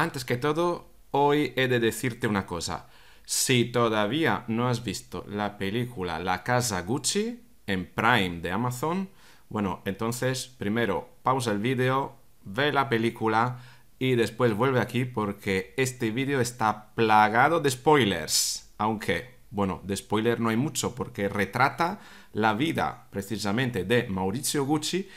Antes que todo, hoy he de decirte una cosa. Si todavía no has visto la película La Casa Gucci en Prime de Amazon, bueno, entonces primero pausa el vídeo, ve la película y después vuelve aquí porque este vídeo está plagado de spoilers. Aunque, bueno, de spoiler no hay mucho porque retrata la vida precisamente de Maurizio Gucci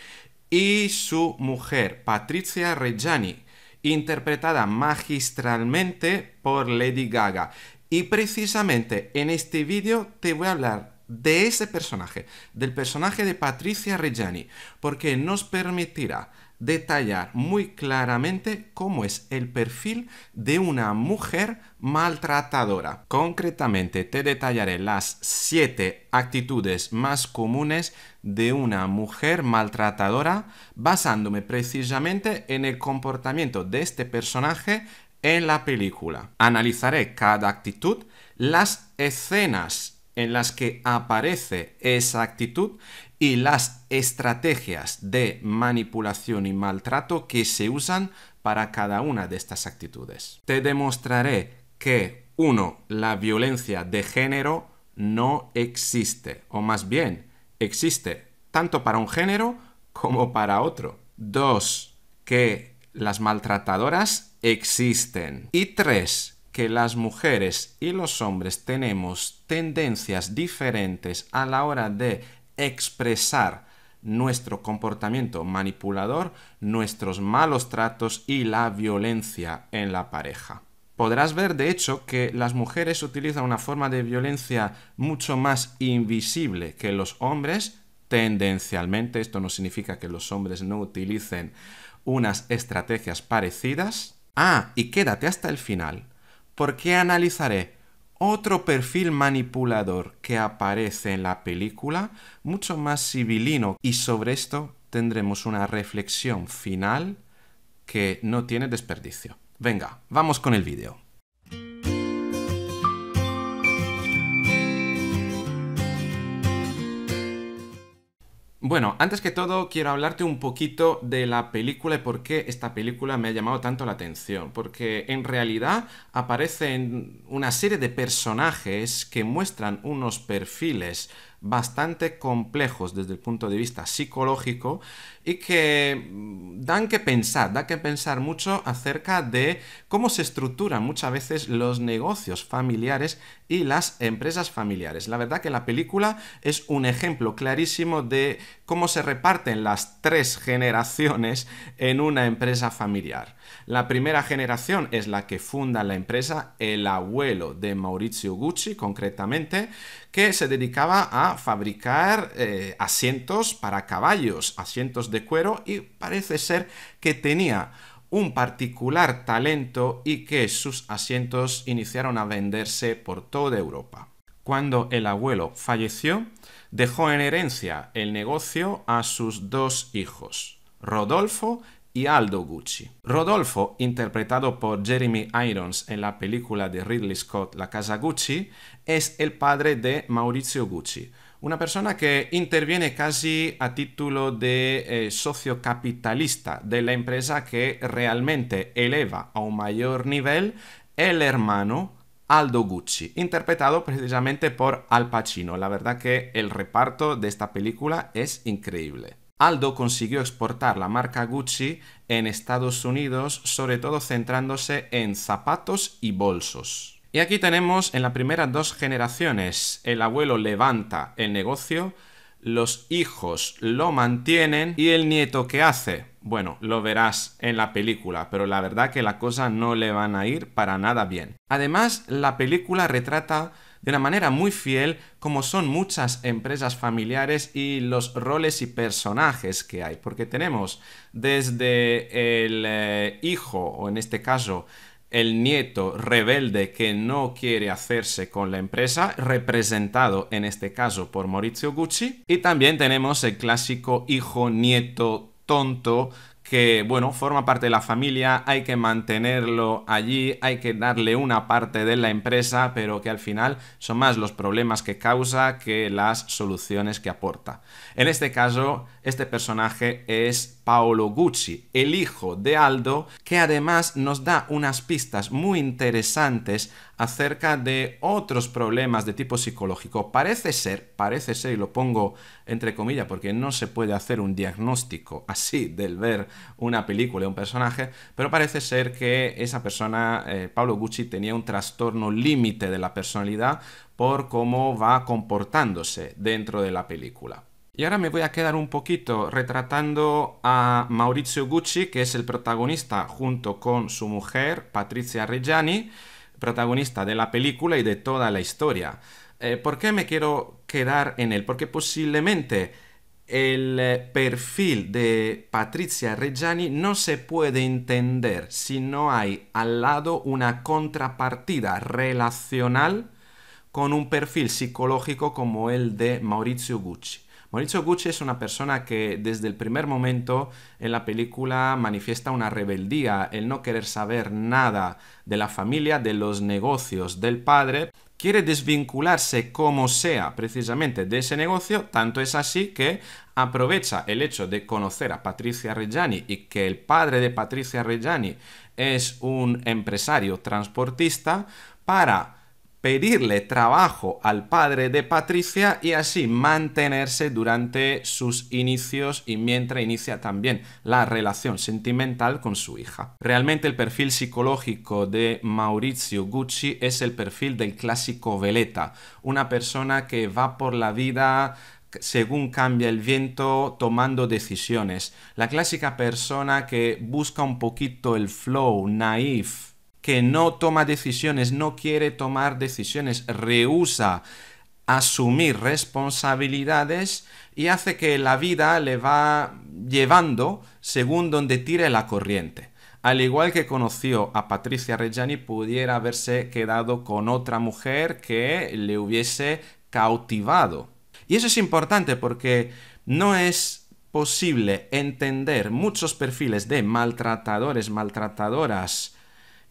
y su mujer, Patricia Reggiani interpretada magistralmente por Lady Gaga. Y precisamente en este vídeo te voy a hablar de ese personaje, del personaje de Patricia Reggiani, porque nos permitirá detallar muy claramente cómo es el perfil de una mujer maltratadora. Concretamente te detallaré las 7 actitudes más comunes de una mujer maltratadora basándome precisamente en el comportamiento de este personaje en la película. Analizaré cada actitud, las escenas en las que aparece esa actitud y las estrategias de manipulación y maltrato que se usan para cada una de estas actitudes. Te demostraré que, uno, la violencia de género no existe, o más bien, existe tanto para un género como para otro. 2. que las maltratadoras existen. Y tres, que las mujeres y los hombres tenemos tendencias diferentes a la hora de expresar nuestro comportamiento manipulador, nuestros malos tratos y la violencia en la pareja. Podrás ver, de hecho, que las mujeres utilizan una forma de violencia mucho más invisible que los hombres, tendencialmente, esto no significa que los hombres no utilicen unas estrategias parecidas. Ah, y quédate hasta el final, porque analizaré otro perfil manipulador que aparece en la película, mucho más civilino, y sobre esto tendremos una reflexión final que no tiene desperdicio. Venga, vamos con el vídeo. Bueno, antes que todo quiero hablarte un poquito de la película y por qué esta película me ha llamado tanto la atención, porque en realidad aparecen una serie de personajes que muestran unos perfiles bastante complejos desde el punto de vista psicológico y que mm, dan que pensar, da que pensar mucho acerca de cómo se estructuran muchas veces los negocios familiares y las empresas familiares. La verdad que la película es un ejemplo clarísimo de cómo se reparten las tres generaciones en una empresa familiar. La primera generación es la que funda la empresa, el abuelo de Maurizio Gucci concretamente, que se dedicaba a fabricar eh, asientos para caballos, asientos de cuero y parece ser que tenía un particular talento y que sus asientos iniciaron a venderse por toda Europa. Cuando el abuelo falleció, dejó en herencia el negocio a sus dos hijos, Rodolfo y Aldo Gucci. Rodolfo, interpretado por Jeremy Irons en la película de Ridley Scott La Casa Gucci, es el padre de Maurizio Gucci, una persona que interviene casi a título de eh, socio capitalista de la empresa que realmente eleva a un mayor nivel el hermano Aldo Gucci, interpretado precisamente por Al Pacino. La verdad que el reparto de esta película es increíble. Aldo consiguió exportar la marca Gucci en Estados Unidos, sobre todo centrándose en zapatos y bolsos. Y aquí tenemos en las primeras dos generaciones, el abuelo levanta el negocio, los hijos lo mantienen y el nieto qué hace. Bueno, lo verás en la película, pero la verdad que la cosa no le van a ir para nada bien. Además, la película retrata de una manera muy fiel como son muchas empresas familiares y los roles y personajes que hay, porque tenemos desde el eh, hijo, o en este caso el nieto rebelde que no quiere hacerse con la empresa, representado en este caso por Maurizio Gucci. Y también tenemos el clásico hijo nieto tonto que, bueno, forma parte de la familia, hay que mantenerlo allí, hay que darle una parte de la empresa, pero que al final son más los problemas que causa que las soluciones que aporta. En este caso, este personaje es Paolo Gucci, el hijo de Aldo, que además nos da unas pistas muy interesantes acerca de otros problemas de tipo psicológico. Parece ser, parece ser, y lo pongo entre comillas porque no se puede hacer un diagnóstico así del ver una película y un personaje, pero parece ser que esa persona, eh, Paolo Gucci, tenía un trastorno límite de la personalidad por cómo va comportándose dentro de la película. Y ahora me voy a quedar un poquito retratando a Maurizio Gucci, que es el protagonista junto con su mujer, Patricia Reggiani, protagonista de la película y de toda la historia. Eh, ¿Por qué me quiero quedar en él? Porque posiblemente el eh, perfil de Patricia Reggiani no se puede entender si no hay al lado una contrapartida relacional con un perfil psicológico como el de Maurizio Gucci. Mauricio Gucci es una persona que desde el primer momento en la película manifiesta una rebeldía, el no querer saber nada de la familia, de los negocios del padre, quiere desvincularse como sea precisamente de ese negocio, tanto es así que aprovecha el hecho de conocer a Patricia Reggiani y que el padre de Patricia Reggiani es un empresario transportista para pedirle trabajo al padre de Patricia y así mantenerse durante sus inicios y mientras inicia también la relación sentimental con su hija. Realmente el perfil psicológico de Maurizio Gucci es el perfil del clásico veleta, una persona que va por la vida según cambia el viento tomando decisiones, la clásica persona que busca un poquito el flow, naif, que no toma decisiones, no quiere tomar decisiones, rehúsa asumir responsabilidades y hace que la vida le va llevando según donde tire la corriente. Al igual que conoció a Patricia Reggiani, pudiera haberse quedado con otra mujer que le hubiese cautivado. Y eso es importante porque no es posible entender muchos perfiles de maltratadores, maltratadoras,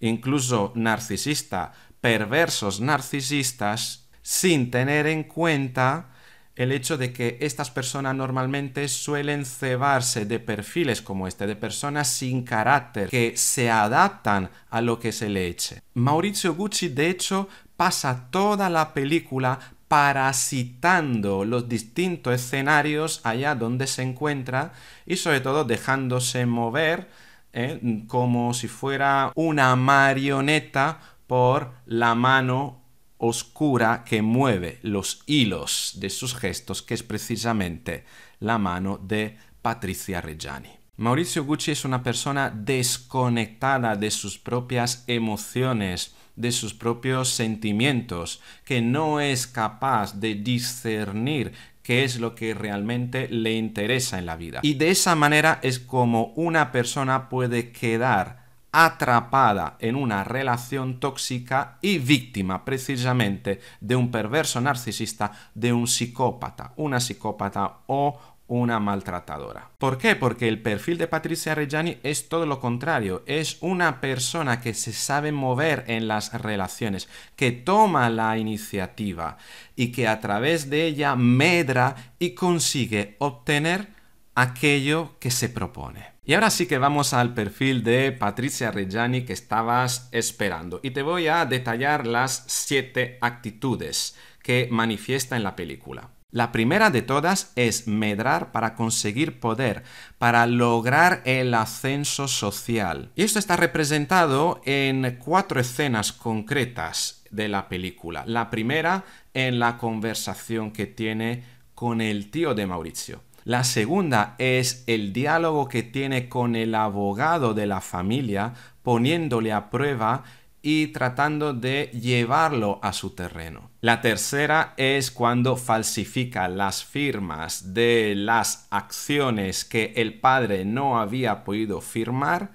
incluso narcisista, perversos narcisistas, sin tener en cuenta el hecho de que estas personas normalmente suelen cebarse de perfiles como este, de personas sin carácter, que se adaptan a lo que se le eche. Maurizio Gucci, de hecho, pasa toda la película parasitando los distintos escenarios allá donde se encuentra y sobre todo dejándose mover ¿eh? como si fuera una marioneta por la mano oscura que mueve los hilos de sus gestos, que es precisamente la mano de Patricia Reggiani. Maurizio Gucci es una persona desconectada de sus propias emociones, de sus propios sentimientos, que no es capaz de discernir qué es lo que realmente le interesa en la vida. Y de esa manera es como una persona puede quedar atrapada en una relación tóxica y víctima precisamente de un perverso narcisista, de un psicópata, una psicópata o una maltratadora. ¿Por qué? Porque el perfil de Patricia Reggiani es todo lo contrario, es una persona que se sabe mover en las relaciones, que toma la iniciativa y que a través de ella medra y consigue obtener aquello que se propone. Y ahora sí que vamos al perfil de Patricia Reggiani que estabas esperando y te voy a detallar las siete actitudes que manifiesta en la película. La primera de todas es medrar para conseguir poder, para lograr el ascenso social. Y esto está representado en cuatro escenas concretas de la película. La primera en la conversación que tiene con el tío de Mauricio. La segunda es el diálogo que tiene con el abogado de la familia poniéndole a prueba y tratando de llevarlo a su terreno. La tercera es cuando falsifica las firmas de las acciones que el padre no había podido firmar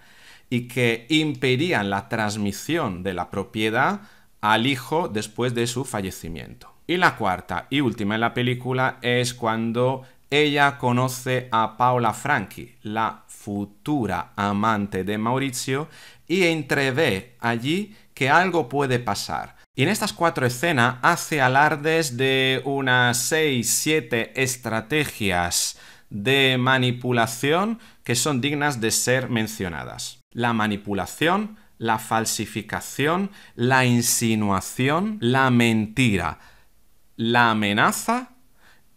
y que impedían la transmisión de la propiedad al hijo después de su fallecimiento. Y la cuarta y última en la película es cuando ella conoce a Paula Franchi, la futura amante de Mauricio, y entrevé allí que algo puede pasar. Y en estas cuatro escenas hace alardes de unas seis, siete estrategias de manipulación que son dignas de ser mencionadas. La manipulación, la falsificación, la insinuación, la mentira, la amenaza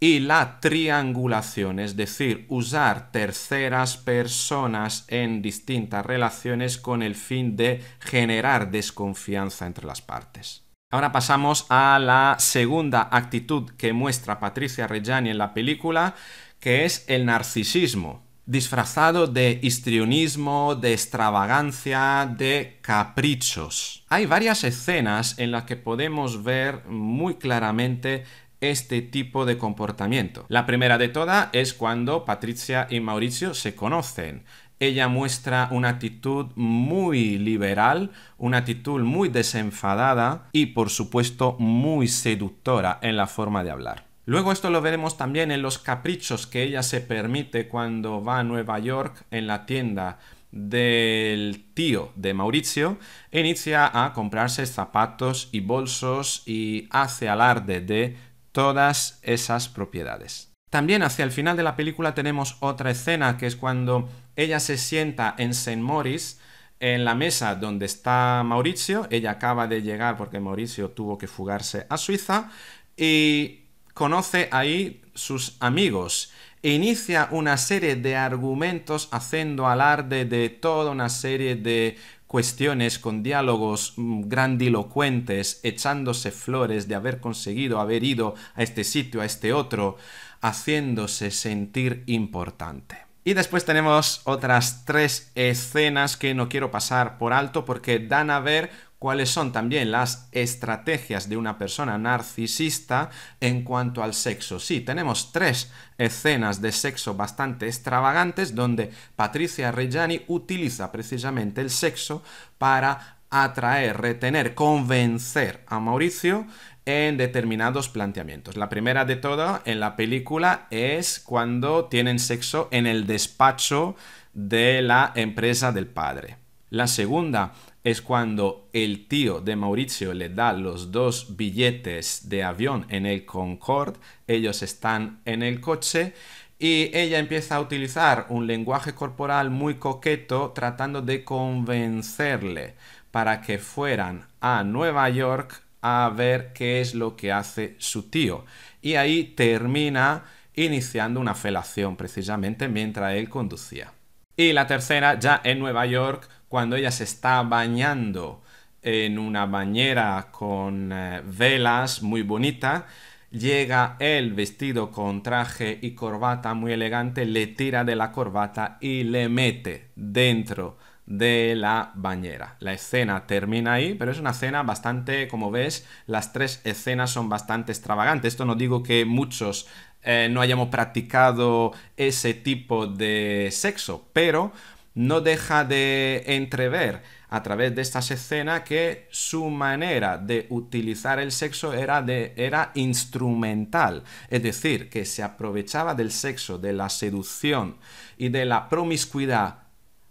y la triangulación, es decir, usar terceras personas en distintas relaciones con el fin de generar desconfianza entre las partes. Ahora pasamos a la segunda actitud que muestra Patricia Reggiani en la película, que es el narcisismo, disfrazado de histrionismo, de extravagancia, de caprichos. Hay varias escenas en las que podemos ver muy claramente este tipo de comportamiento. La primera de todas es cuando Patricia y Mauricio se conocen. Ella muestra una actitud muy liberal, una actitud muy desenfadada y por supuesto muy seductora en la forma de hablar. Luego esto lo veremos también en los caprichos que ella se permite cuando va a Nueva York en la tienda del tío de Mauricio, inicia a comprarse zapatos y bolsos y hace alarde de todas esas propiedades. También hacia el final de la película tenemos otra escena que es cuando ella se sienta en St. Maurice, en la mesa donde está Mauricio. Ella acaba de llegar porque Mauricio tuvo que fugarse a Suiza y conoce ahí sus amigos. E inicia una serie de argumentos haciendo alarde de toda una serie de cuestiones con diálogos mm, grandilocuentes, echándose flores de haber conseguido haber ido a este sitio, a este otro, haciéndose sentir importante. Y después tenemos otras tres escenas que no quiero pasar por alto porque dan a ver cuáles son también las estrategias de una persona narcisista en cuanto al sexo. Sí, tenemos tres escenas de sexo bastante extravagantes donde Patricia Reggiani utiliza precisamente el sexo para atraer, retener, convencer a Mauricio en determinados planteamientos. La primera de todas en la película es cuando tienen sexo en el despacho de la empresa del padre. La segunda es cuando el tío de Mauricio le da los dos billetes de avión en el Concorde, ellos están en el coche y ella empieza a utilizar un lenguaje corporal muy coqueto tratando de convencerle para que fueran a Nueva York a ver qué es lo que hace su tío. Y ahí termina iniciando una felación precisamente mientras él conducía. Y la tercera, ya en Nueva York, cuando ella se está bañando en una bañera con eh, velas muy bonita, llega él vestido con traje y corbata muy elegante, le tira de la corbata y le mete dentro de la bañera. La escena termina ahí, pero es una escena bastante, como ves, las tres escenas son bastante extravagantes. Esto no digo que muchos eh, no hayamos practicado ese tipo de sexo, pero no deja de entrever a través de estas escenas que su manera de utilizar el sexo era, de, era instrumental, es decir, que se aprovechaba del sexo, de la seducción y de la promiscuidad,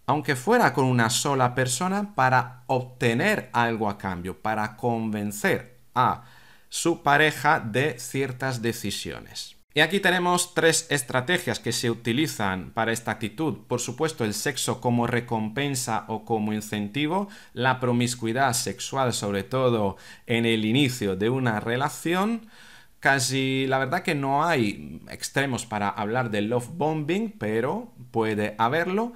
aunque fuera con una sola persona, para obtener algo a cambio, para convencer a su pareja de ciertas decisiones. Y aquí tenemos tres estrategias que se utilizan para esta actitud. Por supuesto, el sexo como recompensa o como incentivo, la promiscuidad sexual, sobre todo en el inicio de una relación. Casi la verdad que no hay extremos para hablar de love bombing, pero puede haberlo.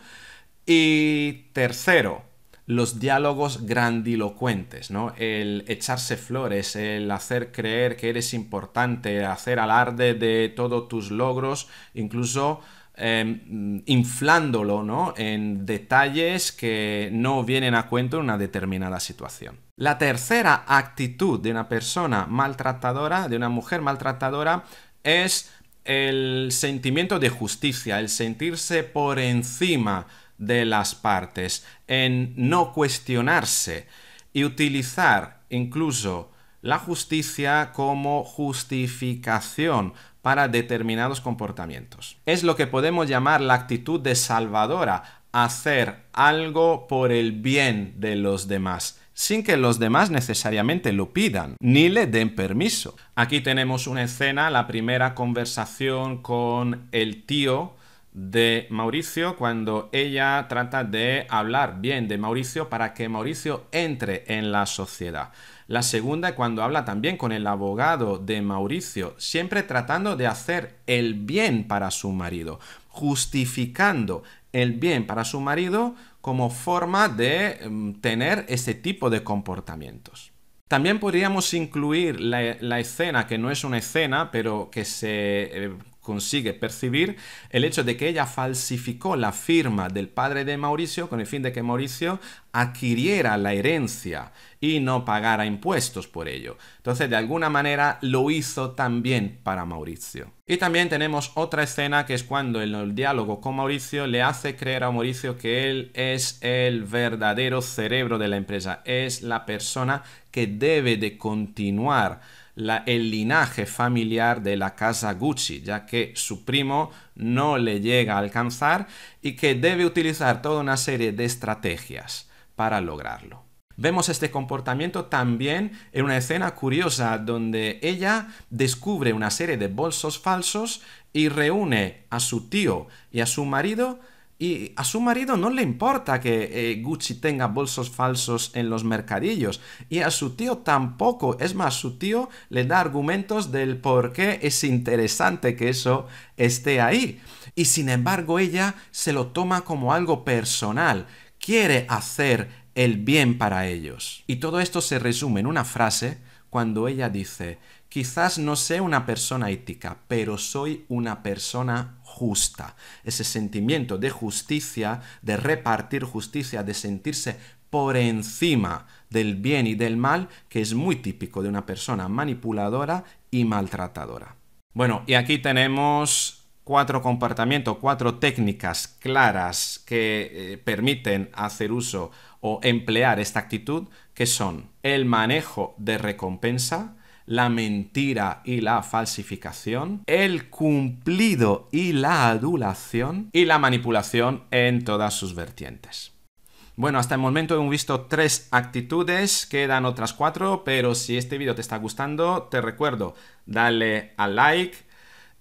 Y tercero, los diálogos grandilocuentes, ¿no? El echarse flores, el hacer creer que eres importante, hacer alarde de todos tus logros, incluso em, inflándolo ¿no? en detalles que no vienen a cuento en una determinada situación. La tercera actitud de una persona maltratadora, de una mujer maltratadora, es el sentimiento de justicia, el sentirse por encima de las partes, en no cuestionarse y utilizar incluso la justicia como justificación para determinados comportamientos. Es lo que podemos llamar la actitud de salvadora, hacer algo por el bien de los demás, sin que los demás necesariamente lo pidan, ni le den permiso. Aquí tenemos una escena, la primera conversación con el tío, de Mauricio cuando ella trata de hablar bien de Mauricio para que Mauricio entre en la sociedad. La segunda cuando habla también con el abogado de Mauricio, siempre tratando de hacer el bien para su marido, justificando el bien para su marido como forma de mm, tener ese tipo de comportamientos. También podríamos incluir la, la escena, que no es una escena, pero que se eh, consigue percibir el hecho de que ella falsificó la firma del padre de Mauricio con el fin de que Mauricio adquiriera la herencia y no pagara impuestos por ello. Entonces, de alguna manera, lo hizo también para Mauricio. Y también tenemos otra escena que es cuando en el diálogo con Mauricio le hace creer a Mauricio que él es el verdadero cerebro de la empresa, es la persona que debe de continuar el linaje familiar de la casa Gucci, ya que su primo no le llega a alcanzar y que debe utilizar toda una serie de estrategias para lograrlo. Vemos este comportamiento también en una escena curiosa donde ella descubre una serie de bolsos falsos y reúne a su tío y a su marido y a su marido no le importa que eh, Gucci tenga bolsos falsos en los mercadillos. Y a su tío tampoco. Es más, su tío le da argumentos del por qué es interesante que eso esté ahí. Y sin embargo ella se lo toma como algo personal. Quiere hacer el bien para ellos. Y todo esto se resume en una frase cuando ella dice, quizás no sea una persona ética, pero soy una persona justa. Ese sentimiento de justicia, de repartir justicia, de sentirse por encima del bien y del mal, que es muy típico de una persona manipuladora y maltratadora. Bueno, y aquí tenemos cuatro comportamientos, cuatro técnicas claras que eh, permiten hacer uso o emplear esta actitud, que son el manejo de recompensa, la mentira y la falsificación, el cumplido y la adulación y la manipulación en todas sus vertientes. Bueno, hasta el momento hemos visto tres actitudes, quedan otras cuatro, pero si este vídeo te está gustando, te recuerdo, dale al like,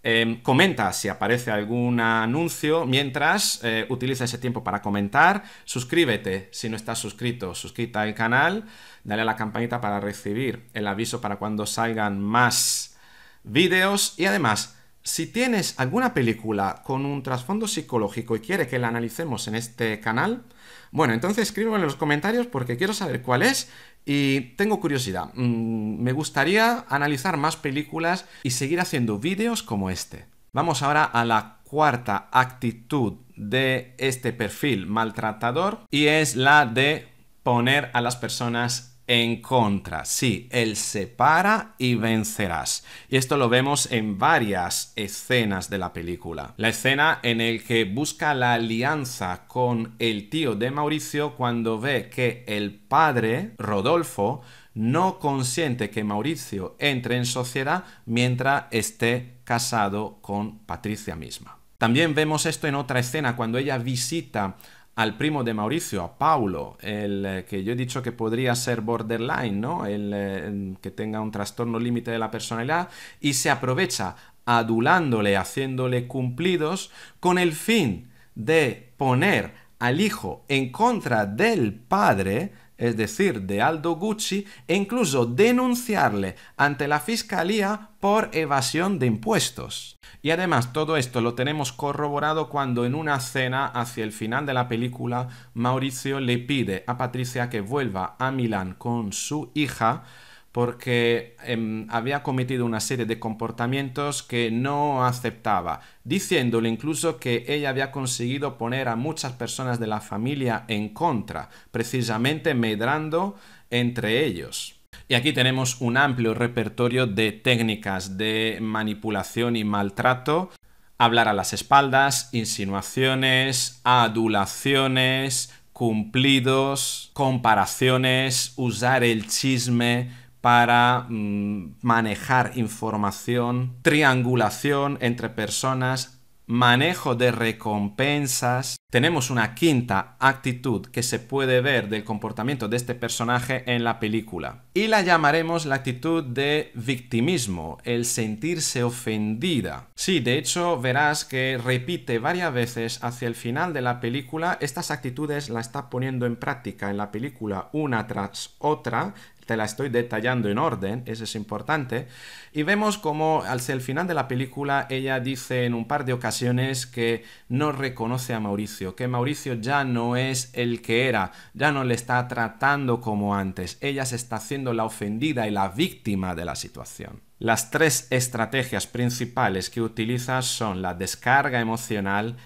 em, comenta si aparece algún anuncio, mientras eh, utiliza ese tiempo para comentar, suscríbete si no estás suscrito, suscríbete al canal. Dale a la campanita para recibir el aviso para cuando salgan más vídeos. Y además, si tienes alguna película con un trasfondo psicológico y quieres que la analicemos en este canal, bueno, entonces escríbeme en los comentarios porque quiero saber cuál es y tengo curiosidad. Mm, me gustaría analizar más películas y seguir haciendo vídeos como este. Vamos ahora a la cuarta actitud de este perfil maltratador y es la de poner a las personas en contra. Sí, él separa y vencerás. Y esto lo vemos en varias escenas de la película. La escena en el que busca la alianza con el tío de Mauricio cuando ve que el padre, Rodolfo, no consiente que Mauricio entre en sociedad mientras esté casado con Patricia misma. También vemos esto en otra escena cuando ella visita al primo de Mauricio, a Paulo, el eh, que yo he dicho que podría ser borderline, ¿no? el, el eh, que tenga un trastorno límite de la personalidad, y se aprovecha adulándole, haciéndole cumplidos, con el fin de poner al hijo en contra del padre, es decir, de Aldo Gucci, e incluso denunciarle ante la Fiscalía por evasión de impuestos. Y además todo esto lo tenemos corroborado cuando en una cena hacia el final de la película Mauricio le pide a Patricia que vuelva a Milán con su hija porque em, había cometido una serie de comportamientos que no aceptaba, diciéndole incluso que ella había conseguido poner a muchas personas de la familia en contra, precisamente medrando entre ellos. Y aquí tenemos un amplio repertorio de técnicas de manipulación y maltrato. Hablar a las espaldas, insinuaciones, adulaciones, cumplidos, comparaciones, usar el chisme, para mm, manejar información, triangulación entre personas, manejo de recompensas. Tenemos una quinta actitud que se puede ver del comportamiento de este personaje en la película. Y la llamaremos la actitud de victimismo, el sentirse ofendida. Sí, de hecho verás que repite varias veces hacia el final de la película, estas actitudes la está poniendo en práctica en la película una tras otra, te la estoy detallando en orden, eso es importante, y vemos como al el final de la película ella dice en un par de ocasiones que no reconoce a Mauricio, que Mauricio ya no es el que era, ya no le está tratando como antes, ella se está haciendo la ofendida y la víctima de la situación. Las tres estrategias principales que utiliza son la descarga emocional,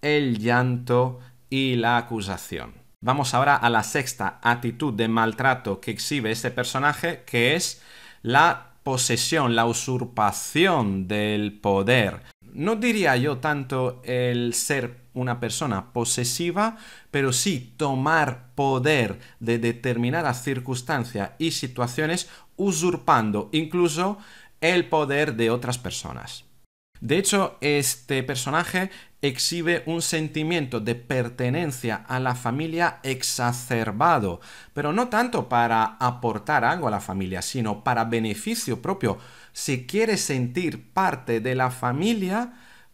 el llanto y la acusación. Vamos ahora a la sexta actitud de maltrato que exhibe este personaje, que es la posesión, la usurpación del poder. No diría yo tanto el ser una persona posesiva, pero sí tomar poder de determinadas circunstancias y situaciones usurpando incluso el poder de otras personas. De hecho, este personaje exhibe un sentimiento de pertenencia a la familia exacerbado, pero no tanto para aportar algo a la familia, sino para beneficio propio. Si quiere sentir parte de la familia,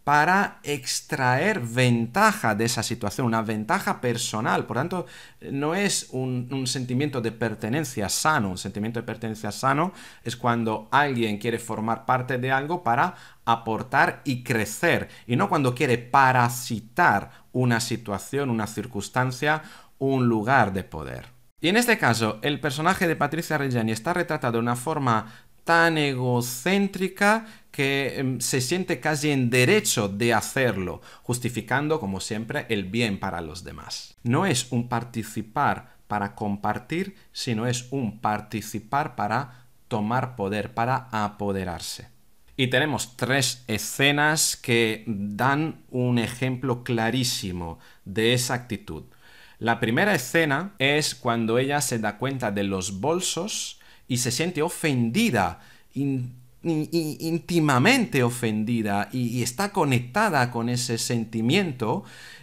para extraer ventaja de esa situación, una ventaja personal. Por tanto, no es un, sentimiento de pertenencia sano. Un sentimiento de pertenencia sano es cuando alguien quiere formar parte de algo para aportar y crecer, y no cuando quiere parasitar una situación, una circunstancia, un lugar de poder. Y en este caso, el personaje de Patricia Reggiani está retratado de una forma tan egocéntrica que em, se siente casi en derecho de hacerlo, justificando como siempre el bien para los demás. No es un participar para compartir, sino es un participar para tomar poder, para apoderarse. Y tenemos tres escenas que dan un ejemplo clarísimo de esa actitud. La primera escena es cuando ella se da cuenta de los bolsos y se siente ofendida, íntimamente ofendida y, está conectada con ese sentimiento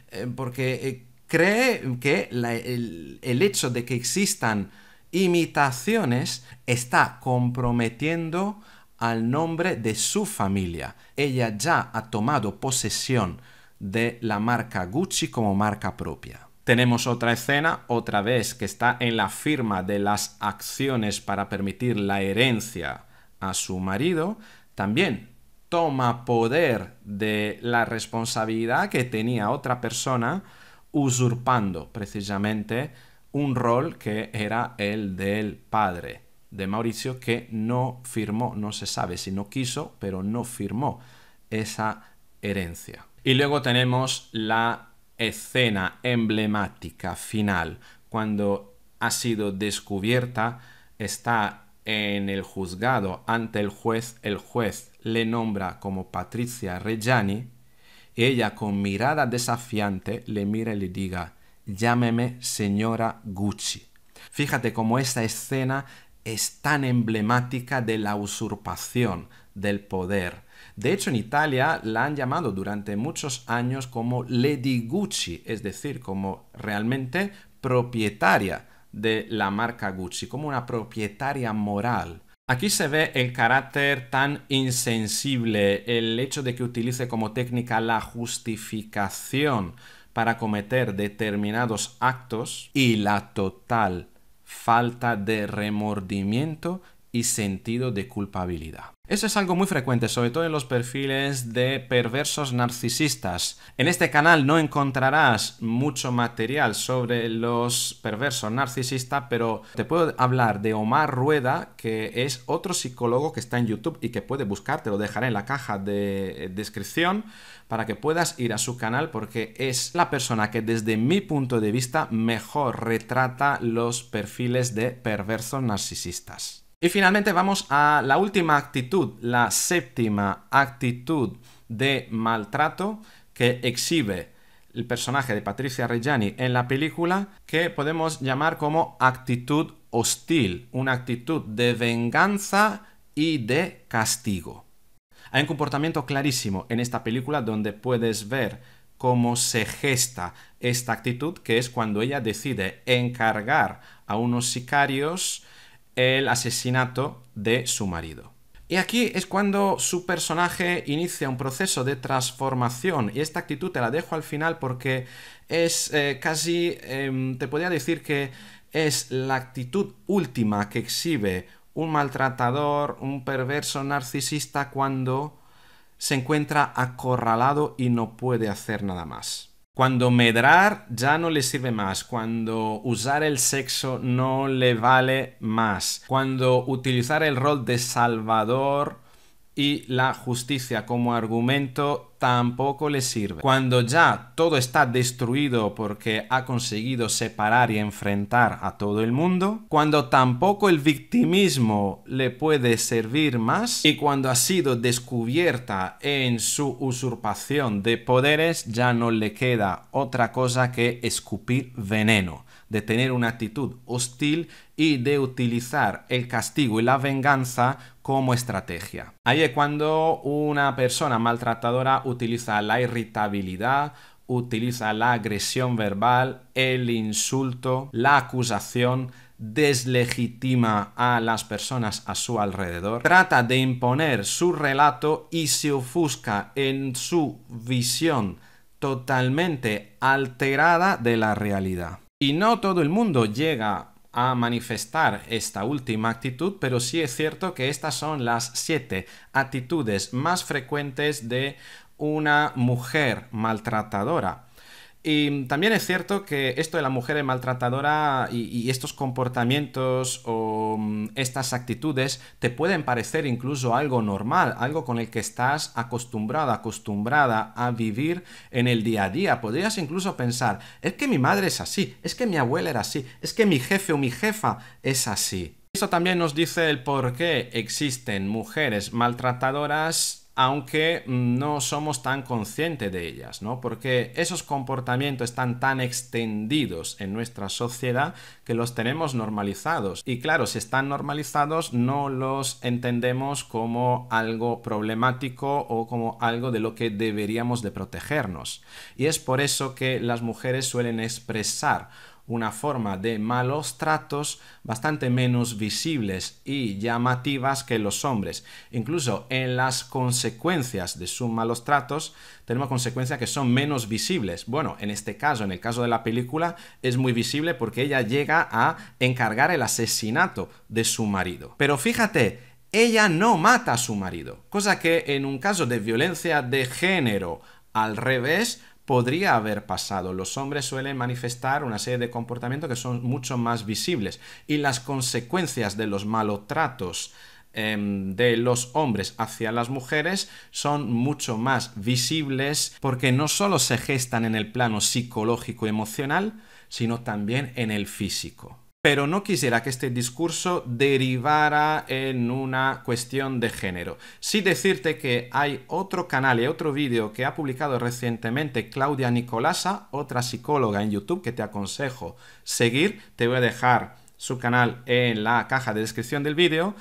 eh, porque eh, cree que el, hecho de que existan imitaciones está comprometiendo al nombre de su familia. Ella ya ha tomado posesión de la marca Gucci como marca propia. Tenemos otra escena, otra vez, que está en la firma de las acciones para permitir la herencia su marido, también toma poder de la responsabilidad que tenía otra persona usurpando precisamente un rol que era el del padre de Mauricio que no firmó, no se sabe si no quiso, pero no firmó esa herencia. Y luego tenemos la escena emblemática final, cuando ha sido descubierta está en el juzgado ante el juez, el juez le nombra como Patricia Reggiani, ella con mirada desafiante le mira y le diga, llámeme señora Gucci. Fíjate cómo esta escena es tan emblemática de la usurpación del poder. De hecho, en Italia la han llamado durante muchos años como Lady Gucci, es decir, como realmente propietaria de la marca Gucci, como una propietaria moral. Aquí se ve el carácter tan insensible, el hecho de que utilice como técnica la justificación para cometer determinados actos y la total falta de remordimiento y sentido de culpabilidad. Eso es algo muy frecuente, sobre todo en los perfiles de perversos narcisistas. En este canal no encontrarás mucho material sobre los perversos narcisistas, pero te puedo hablar de Omar Rueda, que es otro psicólogo que está en YouTube y que puede buscarte. lo dejaré en la caja de eh, descripción para que puedas ir a su canal porque es la persona que desde mi punto de vista mejor retrata los perfiles de perversos narcisistas. Y finalmente vamos a la última actitud, la séptima actitud de maltrato que exhibe el personaje de Patricia Reggiani en la película, que podemos llamar como actitud hostil, una actitud de venganza y de castigo. Hay un comportamiento clarísimo en esta película donde puedes ver cómo se gesta esta actitud, que es cuando ella decide encargar a unos sicarios el asesinato de su marido. Y aquí es cuando su personaje inicia un proceso de transformación y esta actitud te la dejo al final porque es eh, casi, em, te podría decir que es la actitud última que exhibe un maltratador, un perverso narcisista cuando se encuentra acorralado y no puede hacer nada más. Cuando medrar ya no le sirve más, cuando usar el sexo no le vale más, cuando utilizar el rol de salvador y la justicia como argumento tampoco le sirve. Cuando ya todo está destruido porque ha conseguido separar y enfrentar a todo el mundo, cuando tampoco el victimismo le puede servir más y cuando ha sido descubierta en su usurpación de poderes, ya no le queda otra cosa que escupir veneno de tener una actitud hostil y de utilizar el castigo y la venganza como estrategia. Ahí es cuando una persona maltratadora utiliza la irritabilidad, utiliza la agresión verbal, el insulto, la acusación, deslegitima a las personas a su alrededor, trata de imponer su relato y se ofusca en su visión totalmente alterada de la realidad. Y no todo el mundo llega a manifestar esta última actitud, pero sí es cierto que estas son las siete actitudes más frecuentes de una mujer maltratadora. Y también es cierto que esto de la mujer maltratadora y, estos comportamientos o mm, estas actitudes te pueden parecer incluso algo normal, algo con el que estás acostumbrado, acostumbrada a vivir en el día a día. Podrías incluso pensar, es que mi madre es así, es que mi abuela era así, es que mi jefe o mi jefa es así. Eso también nos dice el por qué existen mujeres maltratadoras aunque no somos tan conscientes de ellas, ¿no? Porque esos comportamientos están tan extendidos en nuestra sociedad que los tenemos normalizados. Y claro, si están normalizados, no los entendemos como algo problemático o como algo de lo que deberíamos de protegernos. Y es por eso que las mujeres suelen expresar una forma de malos tratos bastante menos visibles y llamativas que los hombres. Incluso en las consecuencias de sus malos tratos tenemos consecuencias que son menos visibles. Bueno, en este caso, en el caso de la película, es muy visible porque ella llega a encargar el asesinato de su marido. Pero fíjate, ella no mata a su marido, cosa que en un caso de violencia de género al revés podría haber pasado. Los hombres suelen manifestar una serie de comportamientos que son mucho más visibles y las consecuencias de los malos em, de los hombres hacia las mujeres son mucho más visibles porque no solo se gestan en el plano psicológico y emocional, sino también en el físico pero no quisiera que este discurso derivara en una cuestión de género. Sí decirte que hay otro canal y otro vídeo que ha publicado recientemente Claudia Nicolasa, otra psicóloga en YouTube que te aconsejo seguir. Te voy a dejar su canal en la caja de descripción del vídeo.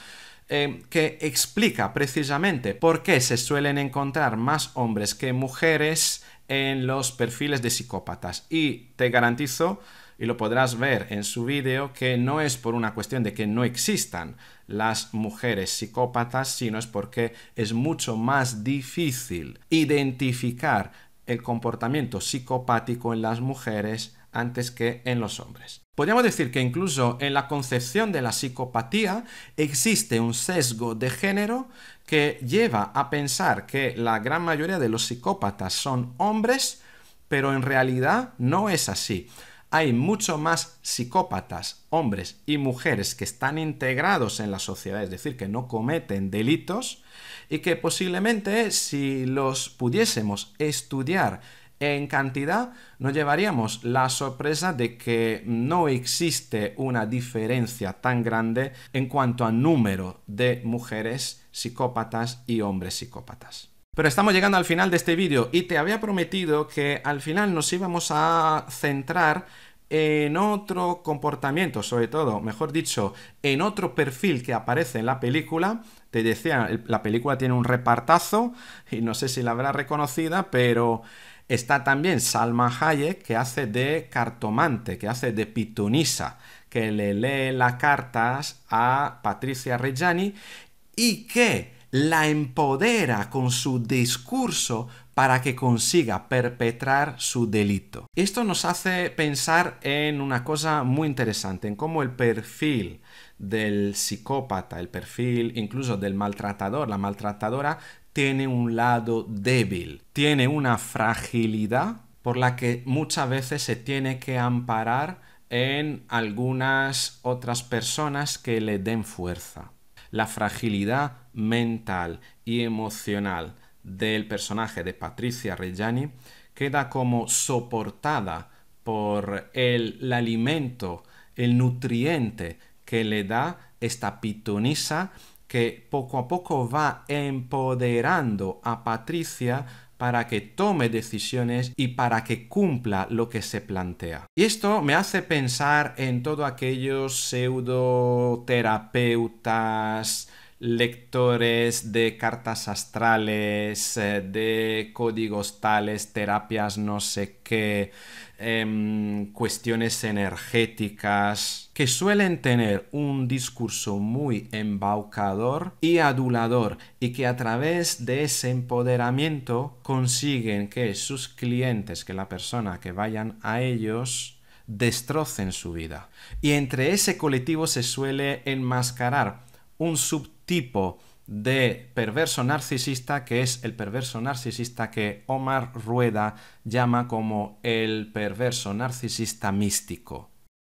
Eh, que explica precisamente por qué se suelen encontrar más hombres que mujeres en los perfiles de psicópatas. Y te garantizo y lo podrás ver en su vídeo que no es por una cuestión de que no existan las mujeres psicópatas, sino es porque es mucho más difícil identificar el comportamiento psicopático en las mujeres antes que en los hombres. Podríamos decir que incluso en la concepción de la psicopatía existe un sesgo de género que lleva a pensar que la gran mayoría de los psicópatas son hombres, pero en realidad no es así hay mucho más psicópatas, hombres y mujeres que están integrados en la sociedad, es decir, que no cometen delitos, y que posiblemente si los pudiésemos estudiar en cantidad, nos llevaríamos la sorpresa de que no existe una diferencia tan grande en cuanto a número de mujeres psicópatas y hombres psicópatas. Pero estamos llegando al final de este vídeo y te había prometido que al final nos íbamos a centrar en otro comportamiento, sobre todo, mejor dicho, en otro perfil que aparece en la película. Te decía, la película tiene un repartazo y no sé si la habrá reconocida, pero está también Salma Hayek que hace de cartomante, que hace de pitunisa, que le lee las cartas a Patricia Reggiani y que la empodera con su discurso para que consiga perpetrar su delito. Esto nos hace pensar en una cosa muy interesante, en cómo el perfil del psicópata, el perfil incluso del maltratador, la maltratadora, tiene un lado débil, tiene una fragilidad por la que muchas veces se tiene que amparar en algunas otras personas que le den fuerza. La fragilidad mental y emocional del personaje de Patricia Reggiani queda como soportada por el, alimento, el nutriente que le da esta pitonisa que poco a poco va empoderando a Patricia para que tome decisiones y para que cumpla lo que se plantea. Y esto me hace pensar en todos aquellos pseudoterapeutas, lectores de cartas astrales, eh, de códigos tales, terapias no sé qué, em, cuestiones energéticas, que suelen tener un discurso muy embaucador y adulador y que a través de ese empoderamiento consiguen que sus clientes, que la persona que vayan a ellos, destrocen su vida. Y entre ese colectivo se suele enmascarar un sub tipo de perverso narcisista que es el perverso narcisista que Omar Rueda llama como el perverso narcisista místico.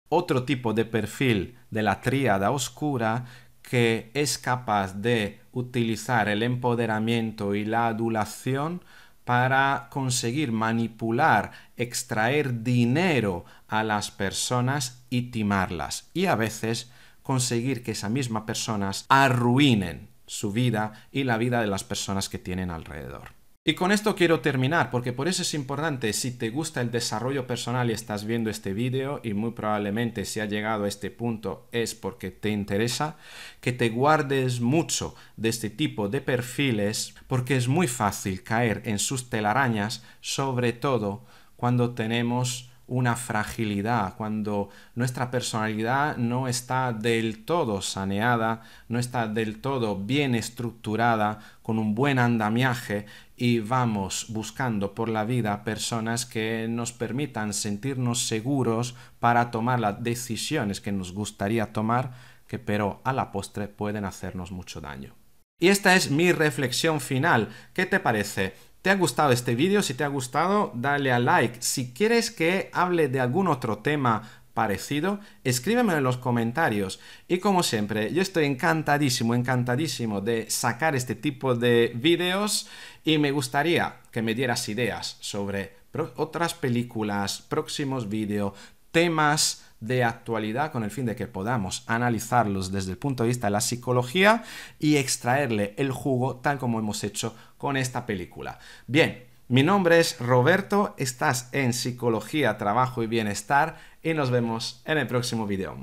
Otro tipo de perfil de la tríada oscura que es capaz de utilizar el empoderamiento y la adulación para conseguir manipular, extraer dinero a las personas y timarlas y a veces conseguir que esas mismas personas arruinen su vida y la vida de las personas que tienen alrededor. Y con esto quiero terminar, porque por eso es importante, si te gusta el desarrollo personal y estás viendo este vídeo, y muy probablemente si ha llegado a este punto es porque te interesa, que te guardes mucho de este tipo de perfiles, porque es muy fácil caer en sus telarañas, sobre todo cuando tenemos una fragilidad, cuando nuestra personalidad no está del todo saneada, no está del todo bien estructurada, con un buen andamiaje y vamos buscando por la vida personas que nos permitan sentirnos seguros para tomar las decisiones que nos gustaría tomar, que pero a la postre pueden hacernos mucho daño. Y esta es mi reflexión final. ¿Qué te parece? ¿Te ha gustado este vídeo? Si te ha gustado, dale a like. Si quieres que hable de algún otro tema parecido, escríbeme en los comentarios. Y como siempre, yo estoy encantadísimo, encantadísimo de sacar este tipo de vídeos y me gustaría que me dieras ideas sobre otras películas, próximos vídeos, temas de actualidad con el fin de que podamos analizarlos desde el punto de vista de la psicología y extraerle el jugo tal como hemos hecho con esta película. Bien, mi nombre es Roberto, estás en Psicología, Trabajo y Bienestar y nos vemos en el próximo video.